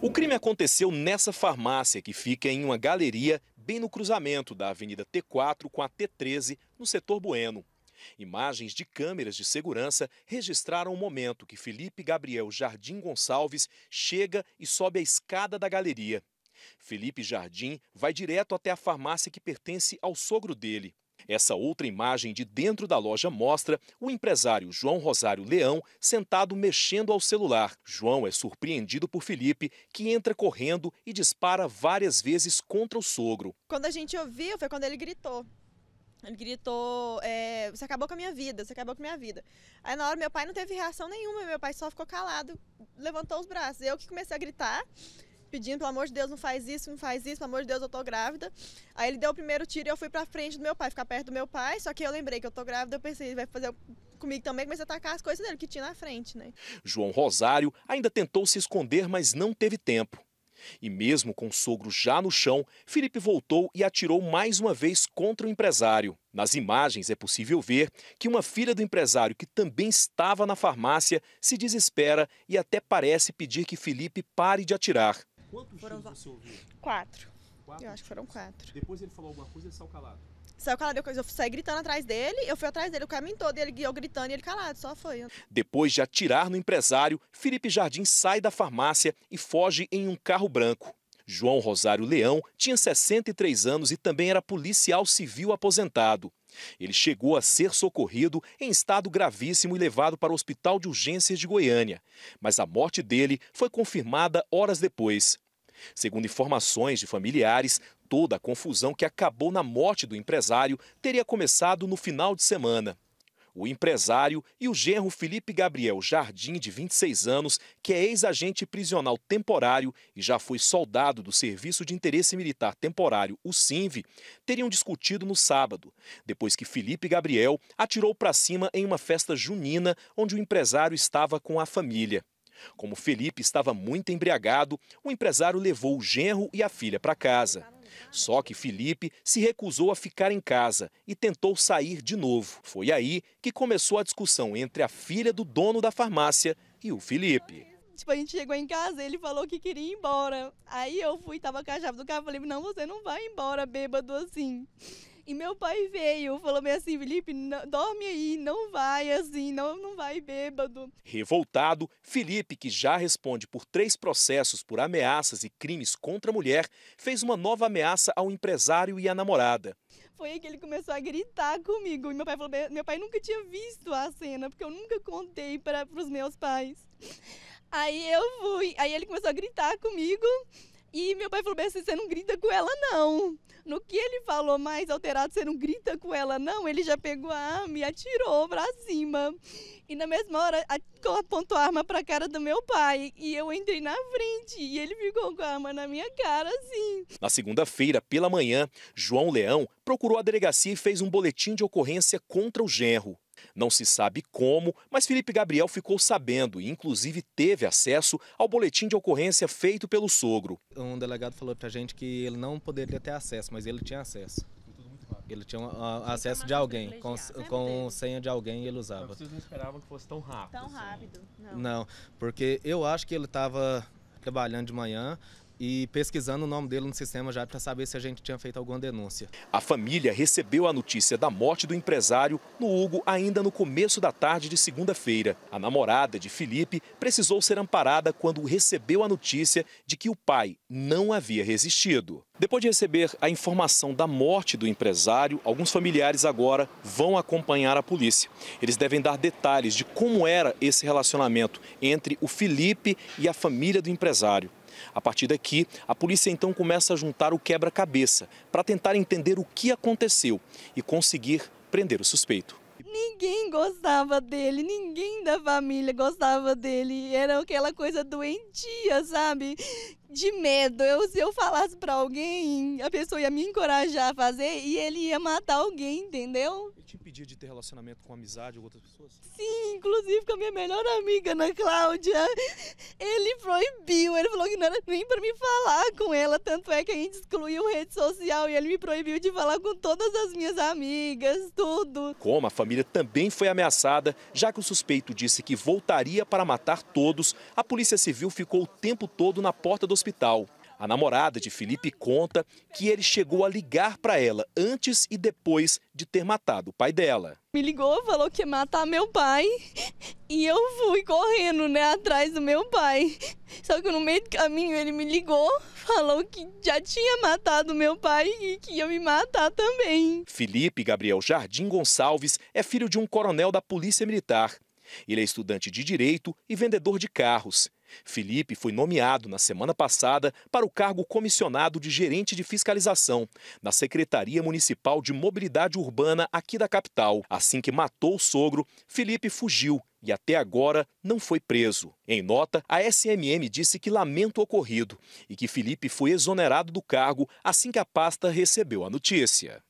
O crime aconteceu nessa farmácia que fica em uma galeria bem no cruzamento da Avenida T4 com a T13, no setor Bueno. Imagens de câmeras de segurança registraram o momento que Felipe Gabriel Jardim Gonçalves chega e sobe a escada da galeria. Felipe Jardim vai direto até a farmácia que pertence ao sogro dele. Essa outra imagem de dentro da loja mostra o empresário João Rosário Leão sentado mexendo ao celular. João é surpreendido por Felipe, que entra correndo e dispara várias vezes contra o sogro. Quando a gente ouviu, foi quando ele gritou. Ele gritou: é, Você acabou com a minha vida, você acabou com a minha vida. Aí na hora meu pai não teve reação nenhuma, meu pai só ficou calado, levantou os braços. Eu que comecei a gritar pedindo, pelo amor de Deus, não faz isso, não faz isso, pelo amor de Deus, eu tô grávida. Aí ele deu o primeiro tiro e eu fui pra frente do meu pai, ficar perto do meu pai, só que eu lembrei que eu tô grávida, eu pensei, vai fazer comigo também, comecei a atacar as coisas dele que tinha na frente, né? João Rosário ainda tentou se esconder, mas não teve tempo. E mesmo com o sogro já no chão, Felipe voltou e atirou mais uma vez contra o empresário. Nas imagens é possível ver que uma filha do empresário, que também estava na farmácia, se desespera e até parece pedir que Felipe pare de atirar. Quantos foram você ouviu? Quatro. quatro eu acho que foram quatro. Depois ele falou alguma coisa e saiu calado. Saiu calado, eu, eu saí gritando atrás dele, eu fui atrás dele o caminho todo, ele eu gritando e ele calado, só foi. Depois de atirar no empresário, Felipe Jardim sai da farmácia e foge em um carro branco. João Rosário Leão tinha 63 anos e também era policial civil aposentado. Ele chegou a ser socorrido em estado gravíssimo e levado para o Hospital de Urgências de Goiânia, mas a morte dele foi confirmada horas depois. Segundo informações de familiares, toda a confusão que acabou na morte do empresário teria começado no final de semana o empresário e o genro Felipe Gabriel Jardim, de 26 anos, que é ex-agente prisional temporário e já foi soldado do Serviço de Interesse Militar Temporário, o SINV, teriam discutido no sábado, depois que Felipe Gabriel atirou para cima em uma festa junina onde o empresário estava com a família. Como Felipe estava muito embriagado, o empresário levou o genro e a filha para casa. Só que Felipe se recusou a ficar em casa e tentou sair de novo. Foi aí que começou a discussão entre a filha do dono da farmácia e o Felipe. Tipo, a gente chegou em casa, ele falou que queria ir embora. Aí eu fui, tava com a chave do carro, falei, não, você não vai embora, bêbado assim. E meu pai veio, falou meio assim, Felipe, não, dorme aí, não vai assim, não, não vai bêbado. Revoltado, Felipe, que já responde por três processos por ameaças e crimes contra a mulher, fez uma nova ameaça ao empresário e à namorada. Foi aí que ele começou a gritar comigo. E meu pai falou, meu pai nunca tinha visto a cena, porque eu nunca contei para os meus pais. Aí eu fui, aí ele começou a gritar comigo. E meu pai falou bem você não grita com ela, não. No que ele falou mais alterado, você não grita com ela, não, ele já pegou a arma e atirou pra cima. E na mesma hora, apontou a arma pra cara do meu pai. E eu entrei na frente e ele ficou com a arma na minha cara, assim. Na segunda-feira, pela manhã, João Leão procurou a delegacia e fez um boletim de ocorrência contra o genro. Não se sabe como, mas Felipe Gabriel ficou sabendo e, inclusive, teve acesso ao boletim de ocorrência feito pelo sogro. Um delegado falou para a gente que ele não poderia ter acesso, mas ele tinha acesso. Ele tinha então, acesso de alguém, com, com senha de alguém e ele usava. Então, vocês não esperavam que fosse tão rápido? Tão assim? rápido, não. Não, porque eu acho que ele estava trabalhando de manhã, e pesquisando o nome dele no sistema já para saber se a gente tinha feito alguma denúncia. A família recebeu a notícia da morte do empresário no Hugo ainda no começo da tarde de segunda-feira. A namorada de Felipe precisou ser amparada quando recebeu a notícia de que o pai não havia resistido. Depois de receber a informação da morte do empresário, alguns familiares agora vão acompanhar a polícia. Eles devem dar detalhes de como era esse relacionamento entre o Felipe e a família do empresário. A partir daqui, a polícia então começa a juntar o quebra-cabeça para tentar entender o que aconteceu e conseguir prender o suspeito. Ninguém gostava dele, ninguém da família gostava dele. Era aquela coisa doentia, sabe? De medo. Eu, se eu falasse pra alguém, a pessoa ia me encorajar a fazer e ele ia matar alguém, entendeu? Ele te impedia de ter relacionamento com amizade ou outras pessoas? Sim, inclusive com a minha melhor amiga, Ana Cláudia. Ele proibiu, ele falou que não era nem pra me falar com ela. Tanto é que a gente excluiu rede social e ele me proibiu de falar com todas as minhas amigas, tudo. Como a família família também foi ameaçada, já que o suspeito disse que voltaria para matar todos. A Polícia Civil ficou o tempo todo na porta do hospital. A namorada de Felipe conta que ele chegou a ligar para ela antes e depois de ter matado o pai dela. Me ligou, falou que ia matar meu pai e eu fui correndo, né, atrás do meu pai. Só que no meio do caminho ele me ligou, falou que já tinha matado meu pai e que ia me matar também. Felipe Gabriel Jardim Gonçalves é filho de um coronel da Polícia Militar. Ele é estudante de direito e vendedor de carros Felipe foi nomeado na semana passada para o cargo comissionado de gerente de fiscalização na Secretaria Municipal de Mobilidade Urbana aqui da capital. Assim que matou o sogro, Felipe fugiu e até agora não foi preso. Em nota, a SMM disse que lamenta o ocorrido e que Felipe foi exonerado do cargo assim que a pasta recebeu a notícia.